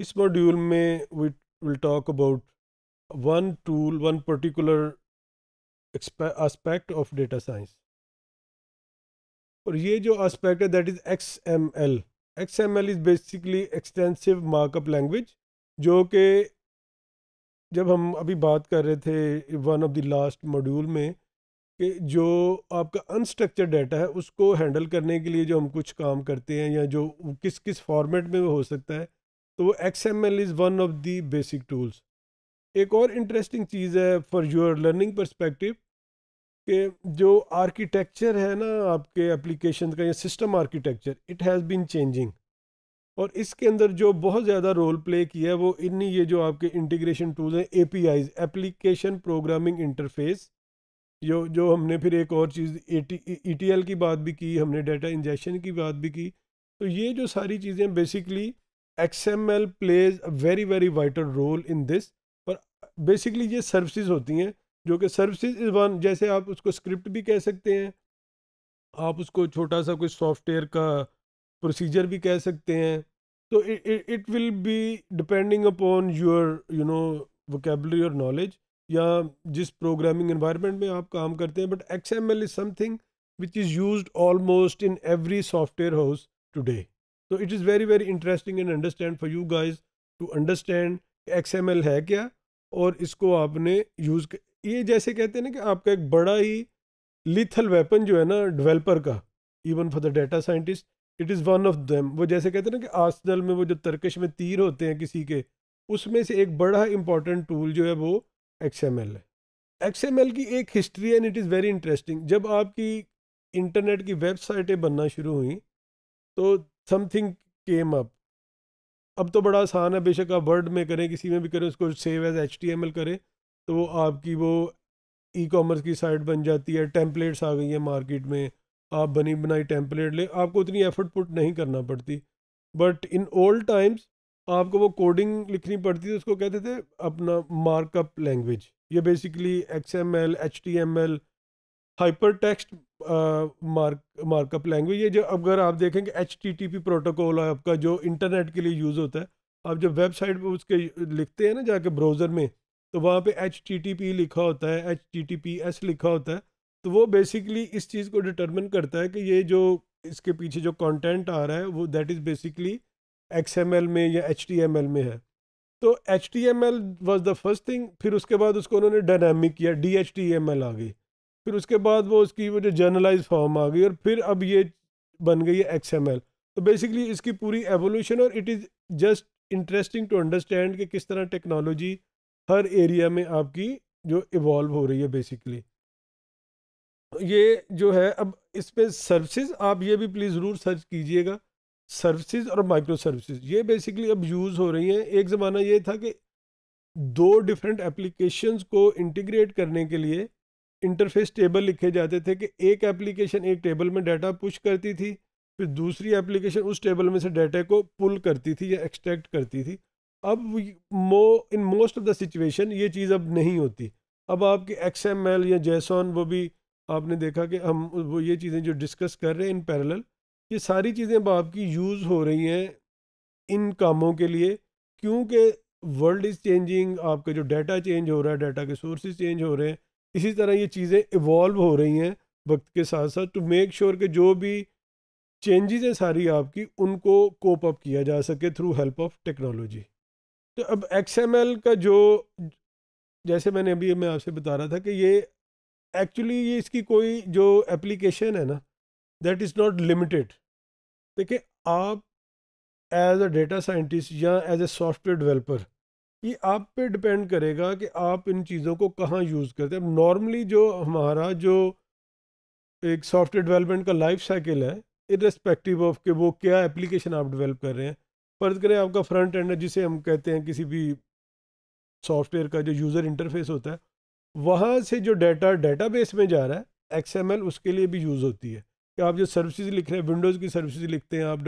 इस मॉड्यूल में we will talk about one tool one particular aspect of data science और ये जो एस्पेक्ट है that is X M L X M L is basically extensive markup language जो कि जब हम अभी बात कर रहे थे one of the last module में कि जो आपका अनस्ट्रक्चर डाटा है उसको हैंडल करने के लिए जो हम कुछ काम करते हैं या जो किस किस फॉर्मेट में वो हो सकता है तो X M L is one of the basic tools एक और इंटरेस्टिंग चीज़ है फॉर योर लर्निंग परस्पेक्टिव कि जो आर्किटेक्चर है ना आपके एप्लीकेशन का या system architecture it has been changing और इसके अंदर जो बहुत ज़्यादा रोल प्ले किया है वो इन्हीं ये जो आपके इंटीग्रेशन टूल्स हैं A P Is application programming interface जो जो हमने फिर एक और चीज़ ई टी एल की बात भी की हमने डाटा इंजेक्शन की बात भी की तो ये जो सारी चीज़ें basically XML plays a very very vital role in this पर basically ये services होती हैं जो कि services is one जैसे आप उसको script भी कह सकते हैं आप उसको छोटा सा कोई सॉफ्टवेयर का प्रोसीजर भी कह सकते हैं तो it will be depending upon your you know vocabulary और नॉलेज या जिस प्रोग्रामिंग environment में आप काम करते हैं but X M L is something which is use almost in every software house तो it is very very interesting and understand for you guys to understand X M L है क्या और इसको आपने यूज़ ये जैसे कहते हैं ना कि आपका एक बड़ा ही लिथल वेपन जो है ना डेवलपर का even for the data scientist it is one of them वो जैसे कहते हैं ना कि आसनल में वो जो तर्कश में तीर होते हैं किसी के उसमें से एक बड़ा इंपॉर्टेंट टूल जो है वो एक्स एम एल है एक्स एम एल की एक history and it is very interesting जब आपकी इंटरनेट की वेबसाइटें बनना शुरू हुई तो समथिंग केम अप अब तो बड़ा आसान है बेशक आप वर्ड में करें किसी में भी करें उसको सेव एज एच करें तो वो आपकी वो ई कॉमर्स की साइट बन जाती है टेम्पलेट्स आ गई हैं मार्केट में आप बनी बनाई टेम्पलेट ले आपको उतनी एफर्ट पुट नहीं करना पड़ती बट इन ओल्ड टाइम्स आपको वो कोडिंग लिखनी पड़ती थी उसको कहते थे अपना मार्कअप लैंग्वेज ये basically X M L H T M L hyper text markup language है जो अगर आप देखेंगे एच टी प्रोटोकॉल है आपका जो इंटरनेट के लिए यूज़ होता है आप जब वेबसाइट पर उसके लिखते हैं ना जाके ब्राउज़र में तो वहाँ पे एच लिखा होता है एच लिखा होता है तो वो बेसिकली इस चीज़ को डिटरमिन करता है कि ये जो इसके पीछे जो कंटेंट आ रहा है वो दैट इज़ बेसिकली एक्स में या एच में है तो H T M L was the first thing फिर उसके बाद उसको उन्होंने डायनामिक किया D H T M L आ गई फिर उसके बाद वो उसकी वो जो जर्नलाइज फॉर्म आ गई और फिर अब ये बन गई है एक्स तो बेसिकली इसकी पूरी एवोल्यूशन और it is just interesting to understand कि किस तरह टेक्नोलॉजी हर एरिया में आपकी जो इवॉल्व हो रही है बेसिकली ये जो है अब इस पर सर्विसज आप ये भी प्लीज़ ज़रूर सर्च कीजिएगा सर्विसज और माइक्रो सर्विसज ये बेसिकली अब यूज़ हो रही हैं एक ज़माना ये था कि दो डिफरेंट एप्लीकेशंस को इंटीग्रेट करने के लिए इंटरफेस टेबल लिखे जाते थे कि एक एप्लीकेशन एक टेबल में डाटा पुश करती थी फिर दूसरी एप्लीकेशन उस टेबल में से डाटा को पुल करती थी या एक्सट्रैक्ट करती थी अब मो in most of the situation ये चीज़ अब नहीं होती अब आपके एक्स एम एल या जैसॉन वो भी आपने देखा कि हम वो ये चीज़ें जो डिस्कस कर रहे हैं इन पैरेलल ये सारी चीज़ें अब आपकी यूज़ हो रही हैं इन कामों के लिए क्योंकि वर्ल्ड इज़ चेंजिंग आपका जो डाटा चेंज हो रहा है डाटा के सोर्सेज चेंज हो रहे हैं इसी तरह ये चीज़ें इवॉल्व हो रही हैं वक्त के साथ साथ टू मेक श्योर कि जो भी चेंजेस हैं सारी आपकी उनको कोप अप किया जा सके थ्रू हेल्प ऑफ टेक्नोलॉजी तो अब एक्स का जो जैसे मैंने अभी मैं आपसे बता रहा था कि ये एक्चुअली ये इसकी कोई जो एप्लीकेशन है ना दैट इज़ नॉट लिमिटेड देखिए आप एज अ डेटा साइंटिस्ट या एज ए सॉफ्टवेयर डेवलपर ये आप पे डिपेंड करेगा कि आप इन चीज़ों को कहाँ यूज़ करते हैं अब नॉर्मली जो हमारा जो एक सॉफ्टवेयर डेवलपमेंट का लाइफ साइकिल है इरेस्पेक्टिव ऑफ कि वो क्या एप्लीकेशन आप डेवलप कर रहे हैं फ़र्ज़ करें आपका फ्रंट एंड जिसे हम कहते हैं किसी भी सॉफ्टवेयर का जो यूज़र इंटरफेस होता है वहाँ से जो डाटा बेस में जा रहा है एक्सएमएल उसके लिए भी यूज़ होती है कि आप जो सर्विसेज लिख रहे हैं विंडोज़ की सर्विसेज लिखते हैं आप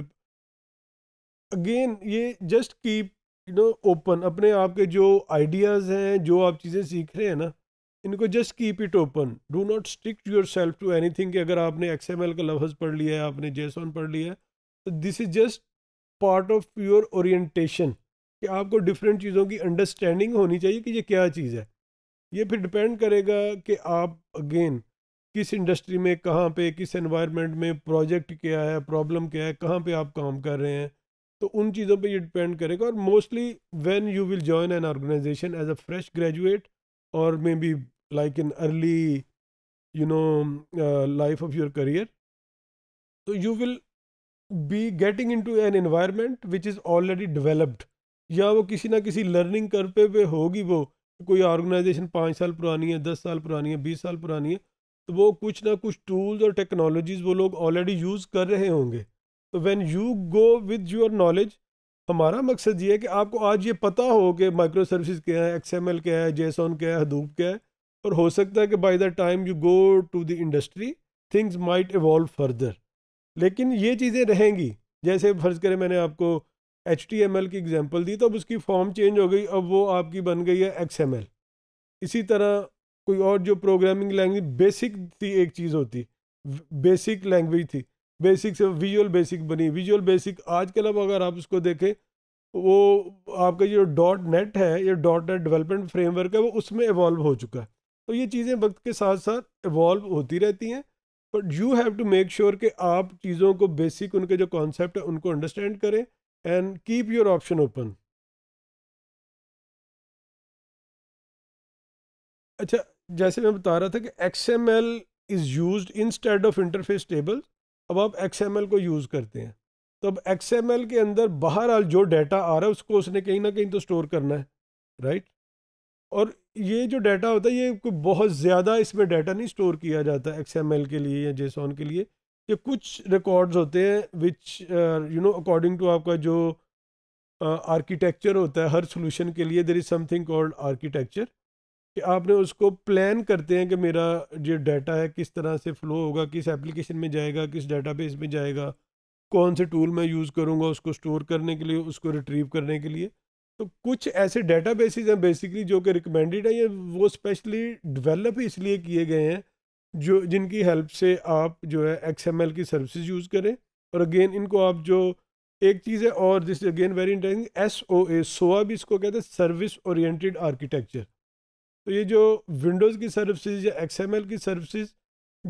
अगेन ये just keep you know open अपने आप के जो आइडियाज़ हैं जो आप चीज़ें सीख रहे हैं ना इनको just keep it open do not stick yourself to anything अगर आपने एक्स एम एल का लफ्ज़ पढ़ लिया है आपने जेसॉन पढ़ लिया है तो this is just part of your orientation कि आपको डिफरेंट चीज़ों की अंडरस्टैंडिंग होनी चाहिए कि ये क्या चीज़ है ये फिर डिपेंड करेगा कि आप अगेन किस इंडस्ट्री में कहाँ पे किस एनवायरनमेंट में प्रोजेक्ट क्या है प्रॉब्लम क्या है कहाँ पे आप काम कर रहे हैं तो उन चीज़ों पे ये डिपेंड करेगा और mostly when you will join an organization as a fresh graduate और maybe like in early you know life of your career तो you will be getting into an environment which is already developed या वो किसी ना किसी learning कर पे होगी वो कोई ऑर्गेनाइजेशन पाँच साल पुरानी है दस साल पुरानी है बीस साल पुरानी है तो वो कुछ ना कुछ टूल्स और टेक्नोलॉजीज़ वो लोग ऑलरेडी यूज़ कर रहे होंगे तो when you go with your knowledge हमारा मकसद ये है कि आपको आज ये पता हो कि माइक्रो सर्विस क्या है एक्स एम एल क्या है जेसॉन क्या है हदूब क्या है और हो सकता है कि by the time you go to the industry things might evolve further लेकिन ये चीज़ें रहेंगी जैसे फ़र्ज़ करें मैंने आपको एच टी एम एल की एग्जाम्पल दी तो अब उसकी फॉर्म चेंज हो गई अब वो आपकी बन गई है एक्स एम एल इसी तरह कोई और जो प्रोग्रामिंग लैंग्वेज बेसिक थी एक चीज़ होती बेसिक लैंग्वेज थी बेसिक से विजुअल बेसिक बनी विजुअल बेसिक आज कल अब अगर आप उसको देखें वो आपका जो डॉट नेट है ये डॉट नेट डेवलपमेंट फ्रेमवर्क है वो उसमें इवॉल्व हो चुका है तो ये चीज़ें वक्त के साथ साथ इवॉल्व होती रहती हैं but you have to make sure कि आप चीज़ों को बेसिक उनके जो कॉन्सेप्ट है उनको अंडरस्टैंड करें and keep your option open अच्छा जैसे मैं बता रहा था कि X M L is use instead of interface table अब आप एक्स को यूज़ करते हैं तो अब एक्स के अंदर बहरहाल जो डाटा आ रहा है उसको उसने कहीं ना कहीं तो स्टोर करना है राइट और ये जो डाटा होता है ये कोई बहुत ज़्यादा इसमें डाटा नहीं स्टोर किया जाता एक्स के लिए या जेसॉन के लिए ये कुछ रिकॉर्ड्स होते हैं which you know according to आपका जो आर्किटेक्चर uh, होता है हर सोल्यूशन के लिए there is something called architecture कि आपने उसको प्लान करते हैं कि मेरा जो डाटा है किस तरह से फ़्लो होगा किस एप्लीकेशन में जाएगा किस बेस में जाएगा कौन से टूल मैं यूज़ करूँगा उसको स्टोर करने के लिए उसको रिट्रीव करने के लिए तो कुछ ऐसे डाटा बेसिस हैं बेसिकली जो कि रिकमेंडेड हैं ये वो स्पेशली डिवेलप इसलिए किए गए हैं जो जिनकी हेल्प से आप जो है एक्स एम एल की सर्विसेज यूज़ करें और अगेन इनको आप जो एक चीज़ है और this again very interesting S O A SOA भी इसको कहते हैं सर्विस ओरिएंटेड आर्किटेक्चर तो ये जो विंडोज़ की सर्विसेज या एक्सएमएल की सर्विसेज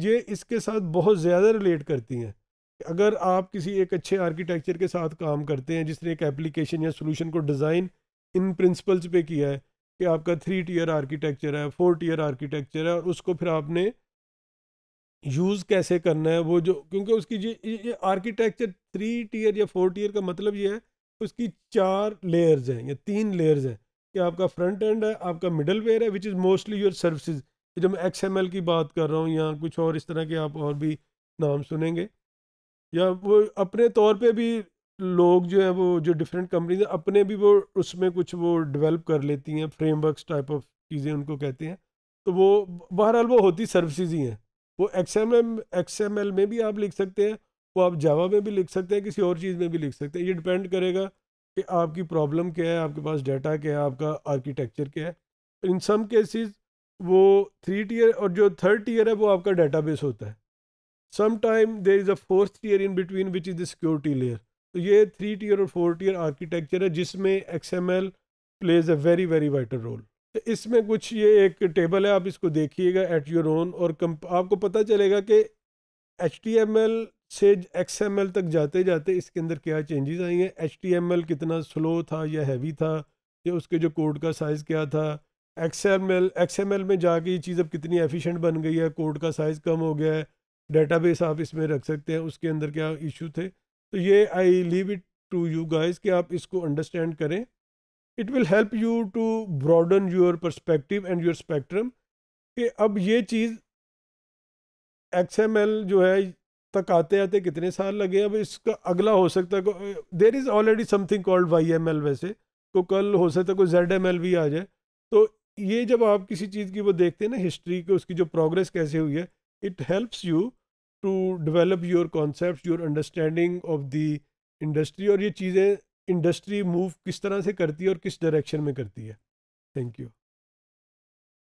ये इसके साथ बहुत ज़्यादा रिलेट करती हैं अगर आप किसी एक अच्छे आर्किटेक्चर के साथ काम करते हैं जिसने एक एप्लीकेशन या सोल्यूशन को डिज़ाइन इन प्रिंसिपल्स पे किया है कि आपका थ्री टीयर आर्किटेक्चर है फोर टीयर आर्किटेक्चर है और उसको फिर आपने यूज़ कैसे करना है वो जो क्योंकि उसकी ये ये आर्किटेक्चर थ्री टीयर या फोर टीयर का मतलब ये है उसकी चार लेयर्स हैं या तीन लेयर्स हैं कि आपका फ्रंट एंड है आपका मिडल वेयर है which is mostly your services जब मैं एक्स एम एल की बात कर रहा हूँ या कुछ और इस तरह के आप और भी नाम सुनेंगे या वो अपने तौर पे भी लोग जो है वो जो डिफरेंट कंपनीज हैं अपने भी वो उसमें कुछ वो डेवलप कर लेती हैं फ्रेमवर्क्स टाइप ऑफ चीज़ें उनको कहते हैं तो वो बहरहाल वो होती सर्विसेज ही हैं वो X M M X M L में भी आप लिख सकते हैं वो आप जावा में भी लिख सकते हैं किसी और चीज़ में भी लिख सकते हैं ये डिपेंड करेगा कि आपकी प्रॉब्लम क्या है आपके पास डाटा क्या है आपका आर्किटेक्चर क्या है इन सम केसेस वो थ्री टीयर और जो थर्ड टीयर है वो आपका डेटाबेस होता है some time there is a fourth tier in between which is the security layer तो ये थ्री टीयर और फोर टीयर आर्किटेक्चर है जिसमें X M L plays a very very vital role तो इसमें कुछ ये एक टेबल है आप इसको देखिएगा एट योर ओन और कम आपको पता चलेगा कि एच टी एम एल से एक्स एम एल तक जाते जाते इसके अंदर क्या चेंजेस आई हैं एच टी एम एल कितना स्लो था या हैवी था या उसके जो कोड का साइज़ क्या था X M L X M L में जाके ये चीज़ अब कितनी एफिशिएंट बन गई है कोड का साइज़ कम हो गया है डेटाबेस आप इसमें रख सकते हैं उसके अंदर क्या इशू थे तो ये I leave it to you guys कि आप इसको अंडरस्टैंड करें it will help you to broaden your perspective and your spectrum कि अब ये चीज़ एक्स एम एल जो है तक आते आते कितने साल लगे अब इसका अगला हो सकता है there is already something called Y M L वैसे तो कल हो सकता है कोई जेड एम एल भी आ जाए तो ये जब आप किसी चीज़ की वो देखते हैं ना हिस्ट्री की उसकी जो प्रोग्रेस कैसे हुई है it helps you to develop your concept your understanding of the industry और ये चीज़ें इंडस्ट्री मूव किस तरह से करती है और किस डायरेक्शन में करती है थैंक यू